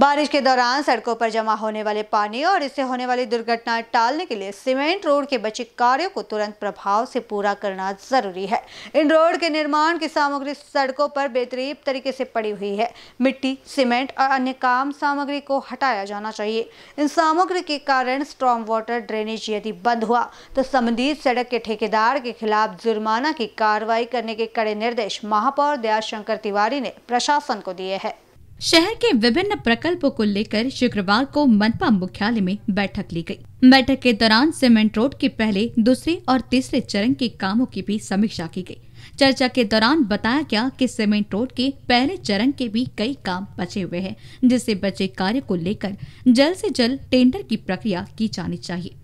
बारिश के दौरान सड़कों पर जमा होने वाले पानी और इससे होने वाली दुर्घटनाएं टालने के लिए सीमेंट रोड के बचे कार्यों को तुरंत प्रभाव से पूरा करना जरूरी है इन रोड के निर्माण की सामग्री सड़कों पर बेतरीब तरीके से पड़ी हुई है मिट्टी सीमेंट और अन्य काम सामग्री को हटाया जाना चाहिए इन सामग्री के कारण स्ट्रॉन्ग वाटर ड्रेनेज यदि बंद हुआ तो संबंधित सड़क के ठेकेदार के खिलाफ जुर्माना की कार्रवाई करने के कड़े निर्देश महापौर दयाशंकर तिवारी ने प्रशासन को दिए हैं शहर के विभिन्न प्रकल्पों को लेकर शुक्रवार को मनपा मुख्यालय में बैठक ली गई। बैठक के दौरान सीमेंट रोड के पहले दूसरे और तीसरे चरण के कामों की भी समीक्षा की गई। चर्चा के दौरान बताया गया कि सीमेंट रोड के पहले चरण के भी कई काम बचे हुए हैं जिससे बचे कार्य को लेकर जल्द से जल्द टेंडर की प्रक्रिया की जानी चाहिए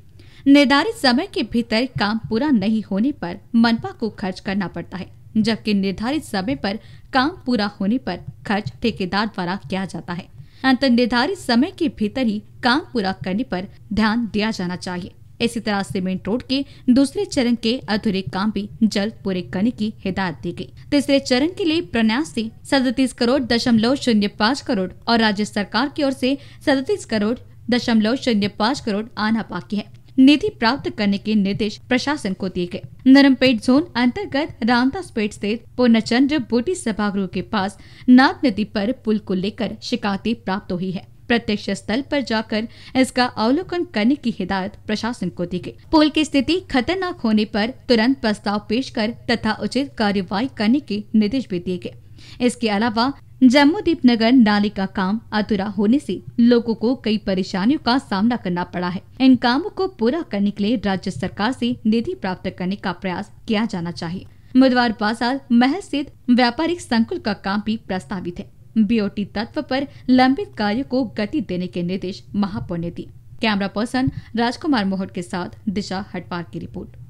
निर्धारित समय के भीतर काम पूरा नहीं होने पर मनपा को खर्च करना पड़ता है जबकि निर्धारित समय पर काम पूरा होने पर खर्च ठेकेदार द्वारा किया जाता है अंत निर्धारित समय के भीतर ही काम पूरा करने पर ध्यान दिया जाना चाहिए इसी तरह सीमेंट रोड के दूसरे चरण के अधूरे काम भी जल्द पूरे करने की हिदायत दी गई। तीसरे चरण के लिए प्रन्यास ऐसी सैतीस करोड़ दशमलव शून्य पाँच करोड़ और राज्य सरकार की ओर से सैतीस करोड़ दशमलव शून्य पाँच करोड़ आना बाकी है निधि प्राप्त करने के निर्देश प्रशासन को दिए गए नरमपेट जोन अंतर्गत रामदास पेट स्थित पूर्णचंद्र बूटी सभागृह के पास नाग नदी पर पुल को लेकर शिकायतें प्राप्त हुई है प्रत्यक्ष स्थल पर जाकर इसका अवलोकन करने की हिदायत प्रशासन को दी गई पुल की स्थिति खतरनाक होने पर तुरंत प्रस्ताव पेश कर तथा उचित कार्यवाही करने के निर्देश भी दिए गए इसके अलावा जम्मू दीपनगर नाले का काम अधूरा होने से लोगों को कई परेशानियों का सामना करना पड़ा है इन कामों को पूरा करने के लिए राज्य सरकार से निधि प्राप्त करने का प्रयास किया जाना चाहिए बुधवार बाजार महल स्थित व्यापारिक संकुल का काम भी प्रस्तावित है बीओटी तत्व पर लंबित कार्यो को गति देने के निर्देश महापौर ने दिए कैमरा पर्सन राजकुमार मोहट के साथ दिशा हटवार की रिपोर्ट